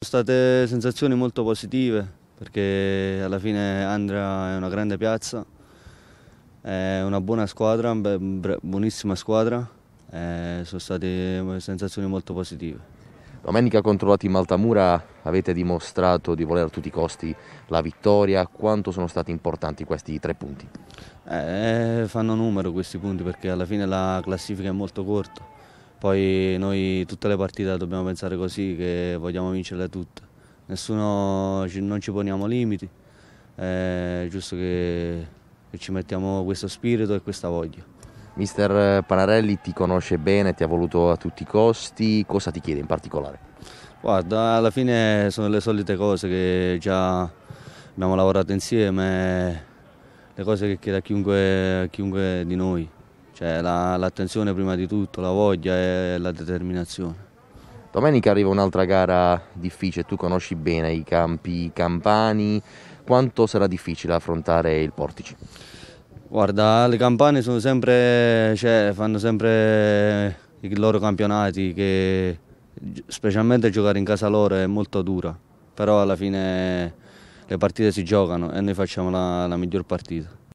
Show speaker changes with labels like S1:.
S1: Sono state sensazioni molto positive perché alla fine Andrea è una grande piazza, è una buona squadra, buonissima squadra, sono state sensazioni molto positive. Domenica contro la Team
S2: Altamura avete dimostrato di voler a tutti i costi la vittoria, quanto sono stati importanti questi tre punti?
S1: Eh, fanno numero questi punti perché alla fine la classifica è molto corta poi noi tutte le partite dobbiamo pensare così, che vogliamo vincerle tutte. Nessuno, non ci poniamo limiti, eh, è giusto che, che ci mettiamo questo spirito e questa voglia. Mister Panarelli
S2: ti conosce bene, ti ha voluto a tutti i costi, cosa ti chiede in particolare?
S1: Guarda, alla fine sono le solite cose che già abbiamo lavorato insieme, le cose che chiede a chiunque, a chiunque di noi. Cioè, l'attenzione la, prima di tutto, la voglia e la determinazione. Domenica arriva un'altra gara
S2: difficile, tu conosci bene i campi campani, quanto sarà difficile affrontare
S1: il Portici? Guarda, le campane sempre, cioè, fanno sempre i loro campionati che specialmente giocare in casa loro è molto dura, però alla fine le partite si giocano e noi facciamo la, la miglior partita.